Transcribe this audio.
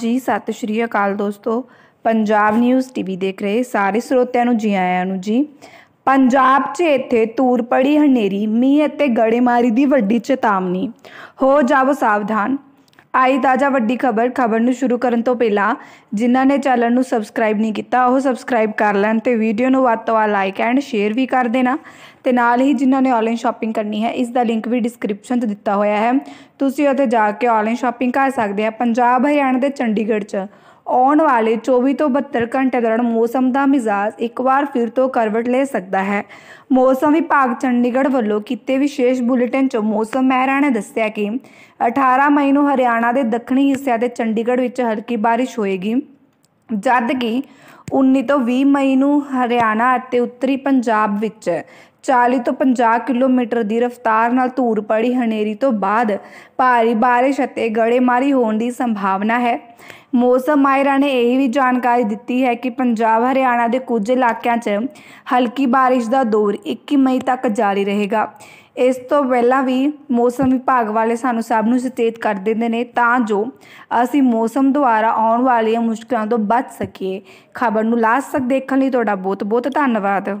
ਜੀ ਸਤਿ ਸ਼੍ਰੀ ਅਕਾਲ ਦੋਸਤੋ ਪੰਜਾਬ ਨਿਊਜ਼ ਟੀਵੀ ਦੇਖ ਰਹੇ ਸਾਰੇ ਸਰੋਤਿਆਂ ਨੂੰ ਜੀ ਆਇਆਂ ਨੂੰ ਜੀ ਪੰਜਾਬ 'ਚ ਇੱਥੇ ਤੂਰ ਪੜੀ ਹਨੇਰੀ ਮੀਂਹ ਅਤੇ ਗੜੇਮਾਰੀ ਦੀ ਵੱਡੀ ਚੇਤਾਵਨੀ ਹੋ ਜਾਵੋ ਸਾਵਧਾਨ ਆਈ ਤਾਜ਼ਾ ਵੱਡੀ ਖਬਰ ਖਬਰ ਨੂੰ ਸ਼ੁਰੂ ਕਰਨ ਤੋਂ ਪਹਿਲਾਂ ਜਿਨ੍ਹਾਂ ਨੇ ਚੈਨਲ ਨੂੰ ਸਬਸਕ੍ਰਾਈਬ ਨਹੀਂ ਕੀਤਾ ਉਹ ਸਬਸਕ੍ਰਾਈਬ ਕਰ ਲੈਣ ਤੇ ਵੀਡੀਓ ਨੂੰ ਵੱਧ ਤੋਂ ਵੱਧ ਲਾਈਕ ਐਂਡ ਸ਼ੇਅਰ ਵੀ ਕਰ ਦੇਣਾ ਤੇ ਨਾਲ ਹੀ ਜਿਨ੍ਹਾਂ ਨੇ ਆਨਲਾਈਨ ਸ਼ਾਪਿੰਗ ਕਰਨੀ ਹੈ ਇਸ ਦਾ ਲਿੰਕ ਵੀ ਡਿਸਕ੍ਰਿਪਸ਼ਨ 'ਚ ਦਿੱਤਾ ਹੋਇਆ ਹੈ ਤੁਸੀਂ ਉੱਥੇ ਜਾ ਕੇ ਆਨਲਾਈਨ ਸ਼ਾਪਿੰਗ ਕਰ ਸਕਦੇ ਆ ਪੰਜਾਬ ਹਰਿਆਣਾ ਦੇ ਚੰਡੀਗੜ੍ਹ 'ਚ ਆਉਣ ਵਾਲੇ 24 ਤੋਂ 72 ਘੰਟੇ ਦੌਰਾਨ ਮੌਸਮ ਦਾ ਮਿਜ਼ਾਜ ਇੱਕ ਵਾਰ ਫਿਰ ਤੋਂ ਕਰਵਟ ਲੈ ਸਕਦਾ ਹੈ ਮੌਸਮ ਵਿਭਾਗ ਚੰਡੀਗੜ੍ਹ ਵੱਲੋਂ ਕੀਤੇ ਵਿਸ਼ੇਸ਼ ਬੁਲੇਟਿਨ 'ਚ ਮੌਸਮ ਮਹਿਰਾ ਨੇ ਦੱਸਿਆ ਕਿ 18 ਮਈ ਨੂੰ ਹਰਿਆਣਾ ਦੇ ਦੱਖਣੀ ਹਿੱਸਿਆਂ ਤੇ ਚੰਡੀਗੜ੍ਹ ਵਿੱਚ ਹਲਕੀ ਬਾਰਿਸ਼ ਹੋਏਗੀ ਜਦ ਕਿ 19 ਤੋਂ 20 ਮਈ ਨੂੰ ਹਰਿਆਣਾ ਅਤੇ ਉੱਤਰੀ ਪੰਜਾਬ ਵਿੱਚ 40 ਤੋਂ 50 ਕਿਲੋਮੀਟਰ ਦੀ ਰਫ਼ਤਾਰ ਨਾਲ ਧੂੜ ਪੜੀ ਹਨੇਰੀ ਤੋਂ ਬਾਅਦ ਭਾਰੀ بارش ਅਤੇ ਗੜੇਮਾਰੀ ਹੋਣ ਦੀ ਸੰਭਾਵਨਾ ਹੈ ਮੌਸਮ ਮਾਹਿਰਾਂ ਨੇ ਇਹ ਵੀ ਜਾਣਕਾਰੀ ਦਿੱਤੀ ਹੈ ਕਿ ਪੰਜਾਬ ਹਰਿਆਣਾ ਦੇ ਕੁਝ ਇਲਾਕਿਆਂ 'ਚ ਹਲਕੀ بارش ਦਾ ਦੌਰ 21 ਮਈ ਤੱਕ ਜਾਰੀ ਰਹੇਗਾ ਇਸ ਤੋਂ ਪਹਿਲਾਂ ਵੀ ਮੌਸਮ ਵਿਭਾਗ ਵਾਲੇ ਸਾਨੂੰ ਸਭ ਨੂੰ ਸਚੇਤ ਕਰ ਦਿੰਦੇ ਨੇ ਤਾਂ ਜੋ ਅਸੀਂ ਮੌਸਮ ਦੁਆਰਾ ਆਉਣ ਵਾਲੀਆਂ ਮੁਸ਼ਕਲਾਂ ਤੋਂ ਬਚ ਸਕੀਏ ਖਬਰ ਨੂੰ ਲਾਸਟ ਤੱਕ ਦੇਖਣ ਲਈ ਤੁਹਾਡਾ ਬਹੁਤ ਬਹੁਤ ਧੰਨਵਾਦ